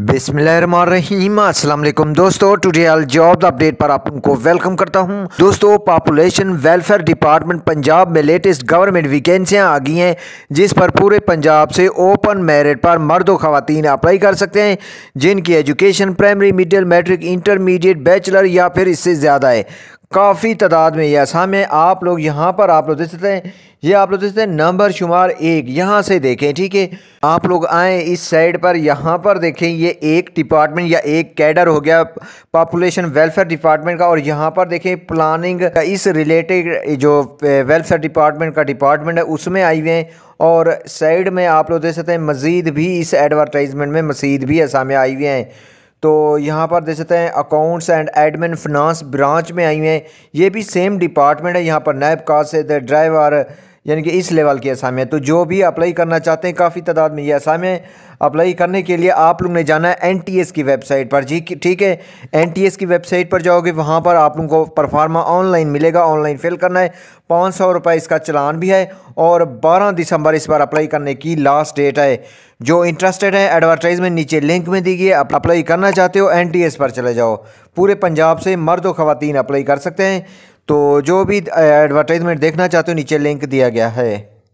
अस्सलाम वालेकुम दोस्तों टुडे जॉब अपडेट पर आप उनको वेलकम करता हूं दोस्तों पॉपुलेशन वेलफेयर डिपार्टमेंट पंजाब में लेटेस्ट गवर्नमेंट वैकेंसियां आ गई हैं जिस पर पूरे पंजाब से ओपन मेरिट पर मर्द और ख़वान अप्लाई कर सकते हैं जिनकी education primary middle matric intermediate bachelor या फिर इससे ज़्यादा है काफ़ी तादाद में ये आसाम है हाँ, आप लोग यहाँ पर आप लोग देख सकते हैं ये आप लोग देखते सकते हैं नंबर शुमार एक यहाँ से देखें ठीक है आप लोग आएँ इस साइड पर यहाँ पर देखें ये एक डिपार्टमेंट या एक कैडर हो गया पॉपुलेशन वेलफेयर डिपार्टमेंट का और यहाँ पर देखें प्लानिंग इस रिलेटेड जो वेलफेयर डिपार्टमेंट का डिपार्टमेंट है उसमें आई हुए हैं और साइड में आप लोग देख सकते हैं मज़ीद भी इस एडवर्टाइजमेंट में मज़ीद भी में आई हुए हैं तो यहाँ पर देख सकते हैं accounts and admin finance branch में आई हुई हैं ये भी सेम डिपार्टमेंट है यहाँ पर नैब का से ड्राइवर यानी कि इस लेवल की असाम है तो जो भी अप्लाई करना चाहते हैं काफ़ी तादाद में ये आसामी है अप्लाई करने के लिए आप लोग ने जाना है एनटीएस की वेबसाइट पर जी ठीक है एनटीएस की वेबसाइट पर जाओगे वहाँ पर आप लोगों को परफार्मा ऑनलाइन मिलेगा ऑनलाइन फिल करना है पाँच सौ रुपये इसका चलान भी है और बारह दिसंबर इस बार अप्लाई करने की लास्ट डेट है जो इंटरेस्टेड है एडवर्टाइजमेंट नीचे लिंक में दी गई है अप्लाई करना चाहते हो एनटीएस पर चले जाओ पूरे पंजाब से मर्द और ख़वातीन अप्लाई कर सकते हैं तो जो भी एडवर्टाइजमेंट देखना चाहते हो नीचे लिंक दिया गया है